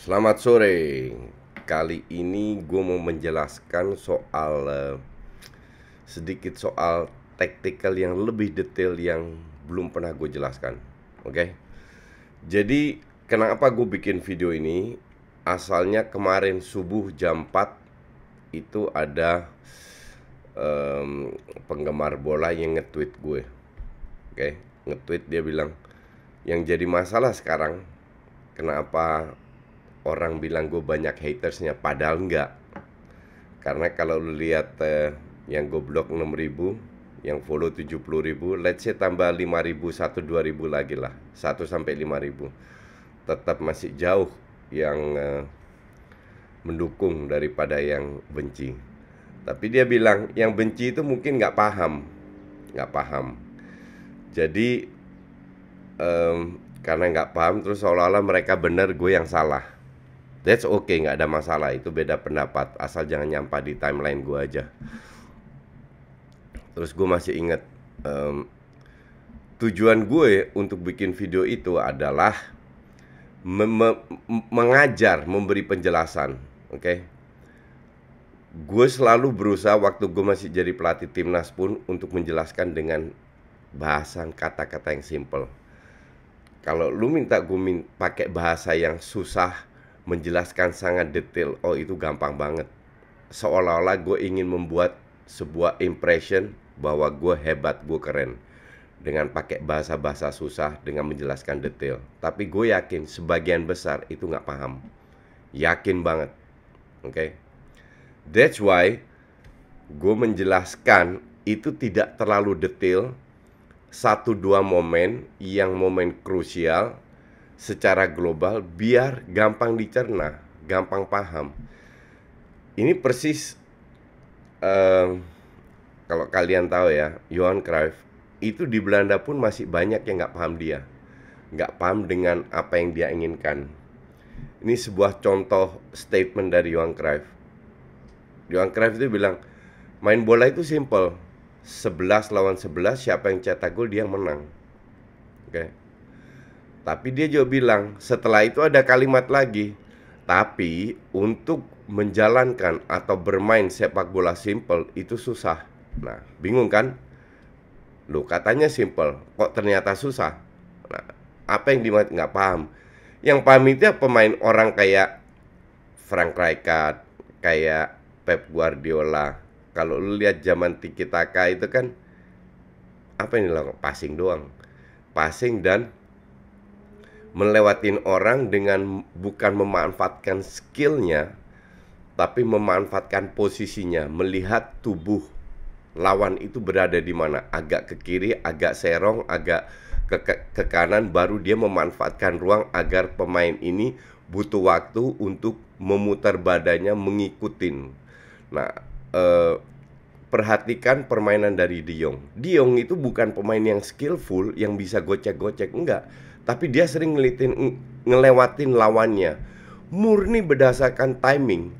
Selamat sore. Kali ini gue mau menjelaskan soal uh, sedikit soal tactical yang lebih detail yang belum pernah gue jelaskan. Oke. Okay? Jadi kenapa gue bikin video ini? Asalnya kemarin subuh jam 4 itu ada um, penggemar bola yang nge-tweet gue. Oke, okay? nge-tweet dia bilang yang jadi masalah sekarang kenapa orang bilang gue banyak hatersnya padahal enggak karena kalau lu lihat eh, yang blok 6000 yang follow 70000 let's say tambah 5000 1 2000 lagi lah 1 sampai 5000 tetap masih jauh yang eh, mendukung daripada yang benci tapi dia bilang yang benci itu mungkin nggak paham nggak paham jadi um, karena nggak paham terus seolah-olah mereka benar gue yang salah That's okay, nggak ada masalah. Itu beda pendapat. Asal jangan nyampa di timeline gue aja. Terus gue masih inget um, tujuan gue ya untuk bikin video itu adalah me me mengajar, memberi penjelasan. Oke, okay? gue selalu berusaha waktu gue masih jadi pelatih timnas pun untuk menjelaskan dengan bahasan kata-kata yang simple. Kalau lu minta gue min pakai bahasa yang susah, menjelaskan sangat detail oh itu gampang banget seolah-olah gue ingin membuat sebuah impression bahwa gue hebat gue keren dengan pakai bahasa-bahasa susah dengan menjelaskan detail tapi gue yakin sebagian besar itu nggak paham yakin banget oke okay? that's why gue menjelaskan itu tidak terlalu detail satu dua momen yang momen krusial secara global biar gampang dicerna, gampang paham. Ini persis um, kalau kalian tahu ya, Johan Cruyff itu di Belanda pun masih banyak yang nggak paham dia, nggak paham dengan apa yang dia inginkan. Ini sebuah contoh statement dari Johan Cruyff. Johan Cruyff itu bilang, main bola itu simple, 11 lawan 11 siapa yang cetak gol dia yang menang. Oke. Okay tapi dia juga bilang, setelah itu ada kalimat lagi. Tapi untuk menjalankan atau bermain sepak bola simple itu susah. Nah, bingung kan? Loh, katanya simple, kok ternyata susah? Nah, apa yang dimaksud nggak paham? Yang paham itu ya pemain orang kayak Frank Rijkaard, kayak Pep Guardiola. Kalau lu lihat zaman Tiki Taka itu kan apa yang dilakukan? Passing doang. Passing dan melewatin orang dengan bukan memanfaatkan skillnya tapi memanfaatkan posisinya melihat tubuh lawan itu berada di mana agak ke kiri agak serong agak ke, ke, ke kanan baru dia memanfaatkan ruang agar pemain ini butuh waktu untuk memutar badannya mengikutin nah eh, perhatikan permainan dari De Jong. De Jong itu bukan pemain yang skillful yang bisa gocek-gocek enggak, tapi dia sering ngelitin ngelewatin lawannya murni berdasarkan timing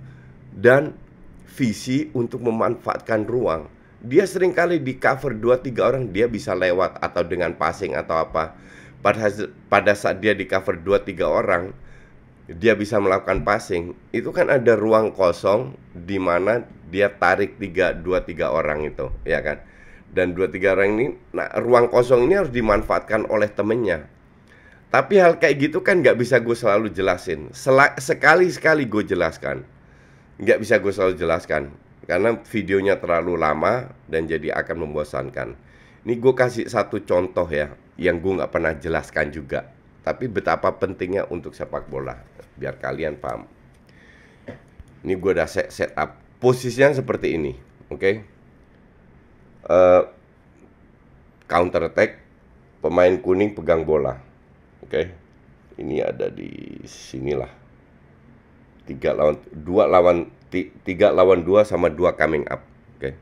dan visi untuk memanfaatkan ruang. Dia sering kali di cover 2 3 orang dia bisa lewat atau dengan passing atau apa. Pada pada saat dia di cover 2 3 orang dia bisa melakukan passing. Itu kan ada ruang kosong di mana dia tarik tiga dua tiga orang itu ya kan dan dua tiga orang ini nah ruang kosong ini harus dimanfaatkan oleh temennya tapi hal kayak gitu kan nggak bisa gue selalu jelasin Sel sekali sekali gue jelaskan nggak bisa gue selalu jelaskan karena videonya terlalu lama dan jadi akan membosankan ini gue kasih satu contoh ya yang gue nggak pernah jelaskan juga tapi betapa pentingnya untuk sepak bola biar kalian paham ini gue udah set, set up posisinya seperti ini, oke? Okay? Uh, eh, counter attack, pemain kuning pegang bola, oke? Okay? Ini ada di sinilah. Tiga lawan dua lawan tiga lawan dua sama dua coming up, oke? Okay?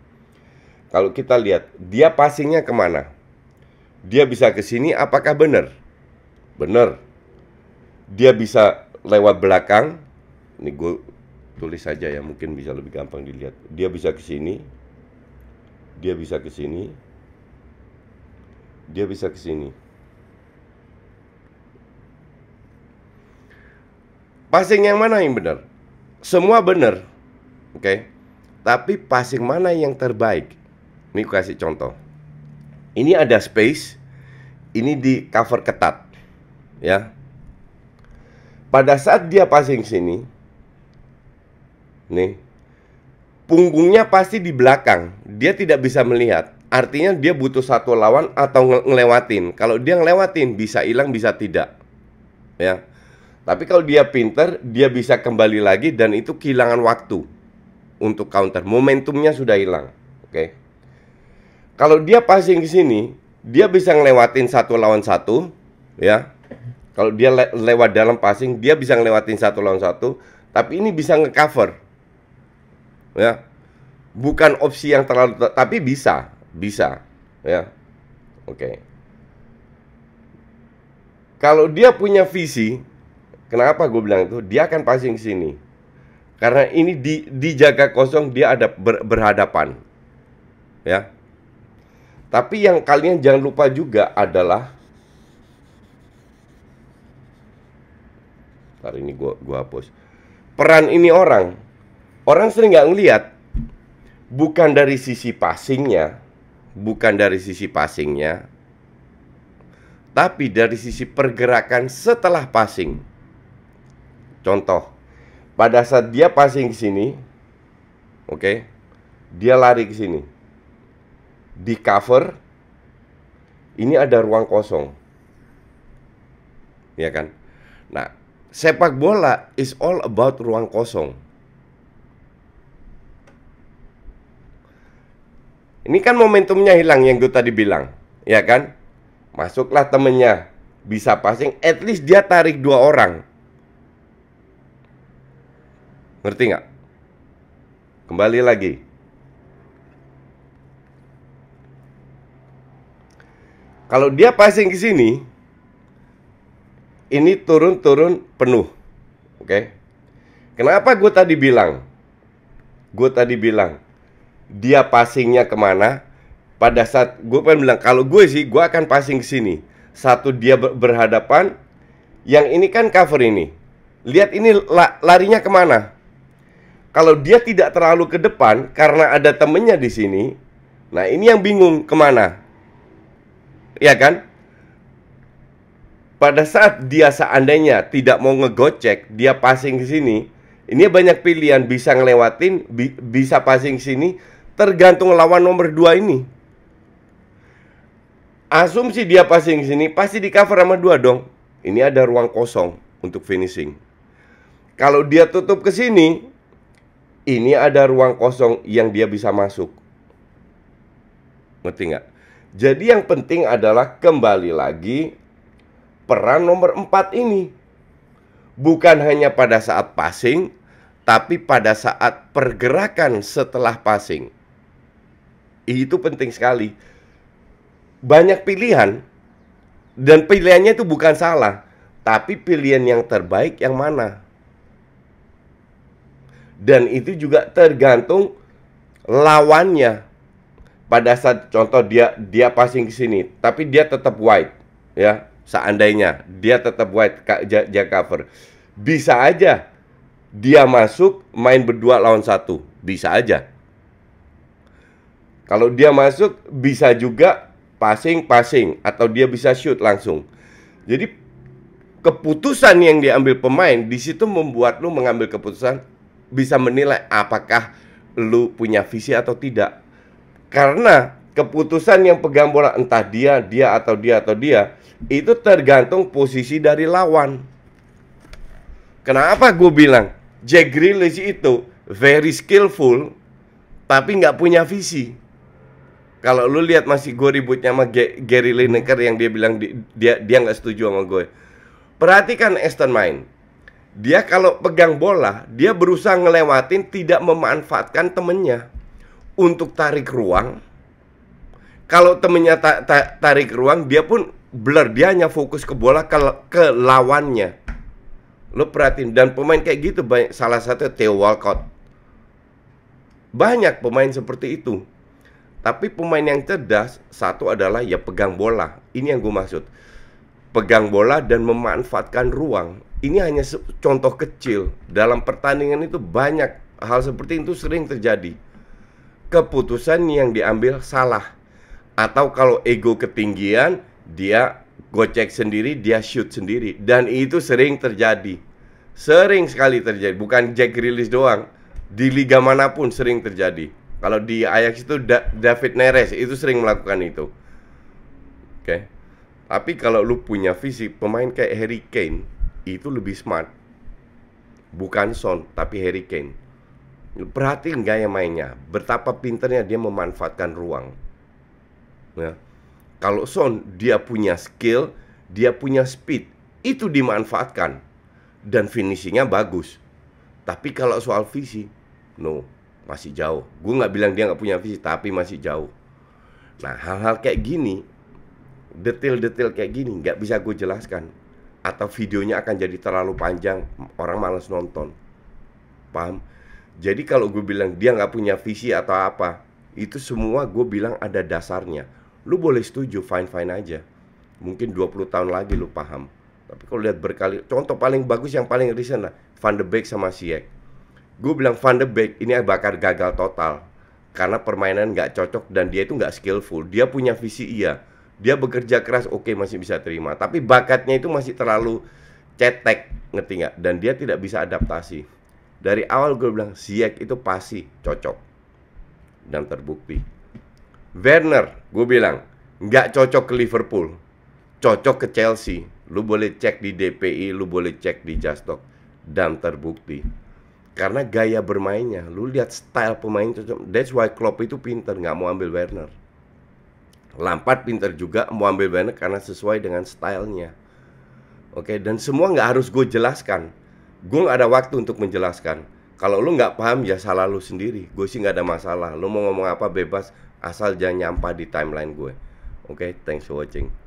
Kalau kita lihat dia passingnya kemana? Dia bisa ke sini, apakah benar? Benar. Dia bisa lewat belakang. Ini gue tulis saja ya mungkin bisa lebih gampang dilihat dia bisa ke sini dia bisa ke sini dia bisa ke sini passing yang mana yang benar semua benar oke okay? tapi passing mana yang terbaik ini aku kasih contoh ini ada space ini di cover ketat ya pada saat dia passing sini nih punggungnya pasti di belakang. Dia tidak bisa melihat. Artinya dia butuh satu lawan atau ngelewatin. Kalau dia ngelewatin bisa hilang bisa tidak. Ya. Tapi kalau dia pinter, dia bisa kembali lagi dan itu kehilangan waktu untuk counter. Momentumnya sudah hilang. Oke. Kalau dia passing ke sini, dia bisa ngelewatin satu lawan satu, ya. Kalau dia le lewat dalam passing, dia bisa ngelewatin satu lawan satu, tapi ini bisa ngecover ya bukan opsi yang terlalu tapi bisa bisa ya oke okay. kalau dia punya visi kenapa gue bilang itu dia akan passing ke sini karena ini di dijaga kosong dia ada ber, berhadapan ya tapi yang kalian jangan lupa juga adalah hari ini gue gua hapus peran ini orang orang sering nggak ngelihat bukan dari sisi passingnya, bukan dari sisi passingnya, tapi dari sisi pergerakan setelah passing. Contoh, pada saat dia passing ke sini, oke, okay, dia lari ke sini. Di cover, ini ada ruang kosong. Ya kan? Nah, sepak bola is all about ruang kosong Ini kan momentumnya hilang yang gue tadi bilang, ya kan? Masuklah temennya, bisa passing, at least dia tarik dua orang. Ngerti nggak? Kembali lagi. Kalau dia passing ke sini, ini turun-turun penuh. Oke. Okay? Kenapa gue tadi bilang? Gue tadi bilang dia passingnya kemana pada saat gue pengen bilang kalau gue sih gue akan passing ke sini satu dia berhadapan yang ini kan cover ini lihat ini la larinya kemana kalau dia tidak terlalu ke depan karena ada temennya di sini nah ini yang bingung kemana ya kan pada saat dia seandainya tidak mau ngegocek dia passing ke sini ini banyak pilihan bisa ngelewatin bi bisa passing ke sini tergantung lawan nomor 2 ini. Asumsi dia passing sini pasti di cover sama dua dong. Ini ada ruang kosong untuk finishing. Kalau dia tutup ke sini, ini ada ruang kosong yang dia bisa masuk. Ngerti nggak? Jadi yang penting adalah kembali lagi peran nomor 4 ini. Bukan hanya pada saat passing, tapi pada saat pergerakan setelah passing itu penting sekali. Banyak pilihan dan pilihannya itu bukan salah, tapi pilihan yang terbaik yang mana. Dan itu juga tergantung lawannya. Pada saat contoh dia dia passing ke sini, tapi dia tetap white ya. Seandainya dia tetap wide dia cover. Bisa aja dia masuk main berdua lawan satu, bisa aja kalau dia masuk bisa juga passing-passing atau dia bisa shoot langsung. Jadi keputusan yang diambil pemain di situ membuat lu mengambil keputusan bisa menilai apakah lu punya visi atau tidak. Karena keputusan yang pegang bola entah dia, dia atau dia atau dia itu tergantung posisi dari lawan. Kenapa gue bilang Jack Grealish itu very skillful tapi nggak punya visi? kalau lu lihat masih gue ributnya sama G Gary Lineker yang dia bilang di, dia dia nggak setuju sama gue. Perhatikan Aston Main. Dia kalau pegang bola, dia berusaha ngelewatin tidak memanfaatkan temennya untuk tarik ruang. Kalau temennya ta ta tarik ruang, dia pun blur, dia hanya fokus ke bola ke, ke lawannya. Lu perhatiin dan pemain kayak gitu banyak salah satu Theo Walcott. Banyak pemain seperti itu tapi pemain yang cerdas satu adalah ya pegang bola. Ini yang gue maksud. Pegang bola dan memanfaatkan ruang. Ini hanya contoh kecil. Dalam pertandingan itu banyak hal seperti itu sering terjadi. Keputusan yang diambil salah. Atau kalau ego ketinggian, dia gocek sendiri, dia shoot sendiri. Dan itu sering terjadi. Sering sekali terjadi. Bukan Jack Rilis doang. Di liga manapun sering terjadi. Kalau di Ajax itu da David Neres itu sering melakukan itu. Oke. Okay. Tapi kalau lu punya visi pemain kayak Harry Kane itu lebih smart. Bukan Son, tapi Harry Kane. Lu perhatiin gaya mainnya, betapa pinternya dia memanfaatkan ruang. Ya. Kalau Son dia punya skill, dia punya speed, itu dimanfaatkan dan finishingnya bagus. Tapi kalau soal visi, no masih jauh. Gue nggak bilang dia nggak punya visi, tapi masih jauh. Nah, hal-hal kayak gini, detail-detail kayak gini nggak bisa gue jelaskan. Atau videonya akan jadi terlalu panjang, orang males nonton. Paham? Jadi kalau gue bilang dia nggak punya visi atau apa, itu semua gue bilang ada dasarnya. Lu boleh setuju, fine-fine aja. Mungkin 20 tahun lagi lu paham. Tapi kalau lihat berkali, contoh paling bagus yang paling recent lah, Van de Beek sama Siek gue bilang Van de Beek ini bakar gagal total karena permainan nggak cocok dan dia itu nggak skillful. Dia punya visi iya, dia bekerja keras oke okay, masih bisa terima, tapi bakatnya itu masih terlalu cetek ngerti nggak? Dan dia tidak bisa adaptasi. Dari awal gue bilang Ziyech itu pasti cocok dan terbukti. Werner, gue bilang nggak cocok ke Liverpool, cocok ke Chelsea. Lu boleh cek di DPI, lu boleh cek di Justdoc dan terbukti karena gaya bermainnya lu lihat style pemain that's why Klopp itu pinter nggak mau ambil Werner Lampard pinter juga mau ambil Werner karena sesuai dengan stylenya oke okay? dan semua nggak harus gue jelaskan gue nggak ada waktu untuk menjelaskan kalau lu nggak paham ya salah lu sendiri gue sih nggak ada masalah lu mau ngomong apa bebas asal jangan nyampah di timeline gue oke okay? thanks for watching